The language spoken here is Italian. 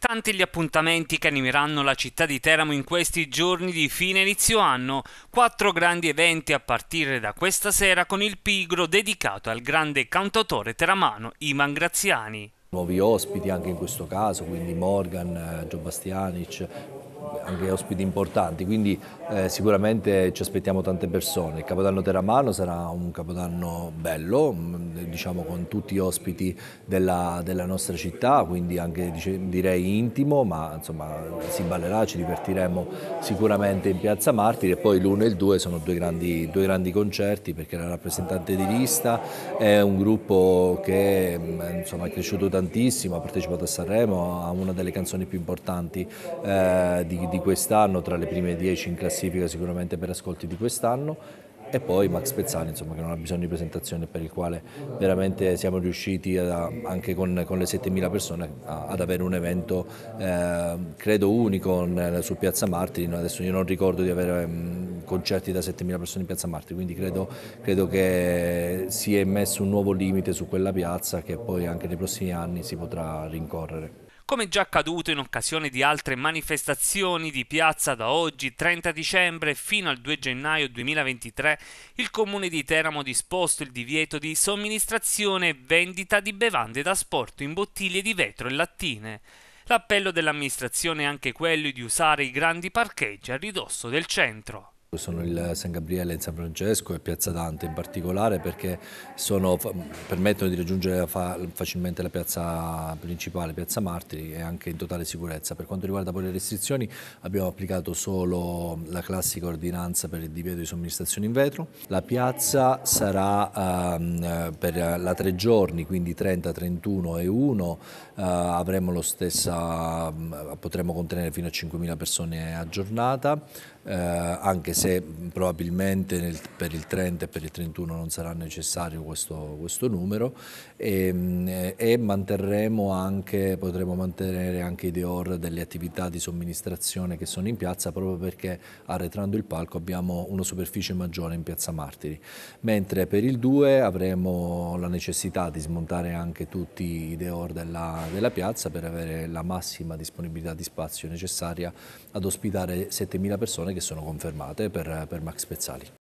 tanti gli appuntamenti che animeranno la città di Teramo in questi giorni di fine inizio anno, quattro grandi eventi a partire da questa sera con il pigro dedicato al grande cantautore teramano Ivan Graziani. Nuovi ospiti anche in questo caso, quindi Morgan, Gio eh, Bastianic, anche ospiti importanti, quindi eh, sicuramente ci aspettiamo tante persone. Il Capodanno Teramano sarà un Capodanno bello, mm, diciamo con tutti gli ospiti della, della nostra città, quindi anche dice, direi intimo, ma insomma si ballerà, ci divertiremo sicuramente in Piazza Martiri e poi l'1 e il 2 sono due grandi, due grandi concerti perché la rappresentante di lista è un gruppo che mm, insomma, è cresciuto tantissimo, ha partecipato a Sanremo, ha una delle canzoni più importanti eh, di, di quest'anno, tra le prime 10 in classifica sicuramente per ascolti di quest'anno e poi Max Pezzani insomma, che non ha bisogno di presentazione per il quale veramente siamo riusciti a, anche con, con le 7.000 persone a, ad avere un evento eh, credo unico su Piazza Marti. adesso io non ricordo di avere mm, concerti da 7.000 persone in Piazza Marti, quindi credo, credo, che si è messo un nuovo limite su quella piazza che poi anche nei prossimi anni si potrà rincorrere. Come già accaduto in occasione di altre manifestazioni di piazza da oggi 30 dicembre fino al 2 gennaio 2023, il comune di Teramo ha disposto il divieto di somministrazione e vendita di bevande da sport in bottiglie di vetro e lattine. L'appello dell'amministrazione è anche quello di usare i grandi parcheggi a ridosso del centro. Sono il San Gabriele in San Francesco e Piazza Dante in particolare perché sono, permettono di raggiungere facilmente la piazza principale, Piazza Martiri e anche in totale sicurezza. Per quanto riguarda poi le restrizioni abbiamo applicato solo la classica ordinanza per il divieto di somministrazione in vetro. La piazza sarà ehm, per la tre giorni, quindi 30, 31 e 1, eh, stessa, mm, potremo contenere fino a 5.000 persone a giornata eh, anche se probabilmente nel, per il 30 e per il 31 non sarà necessario questo, questo numero ehm, eh, e, e anche, potremo mantenere anche i deor delle attività di somministrazione che sono in piazza proprio perché arretrando il palco abbiamo una superficie maggiore in piazza Martiri, mentre per il 2 avremo la necessità di smontare anche tutti i deor della, della piazza per avere la massima disponibilità di spazio necessaria ad ospitare 7.000 persone che che sono confermate per, per Max Pezzali.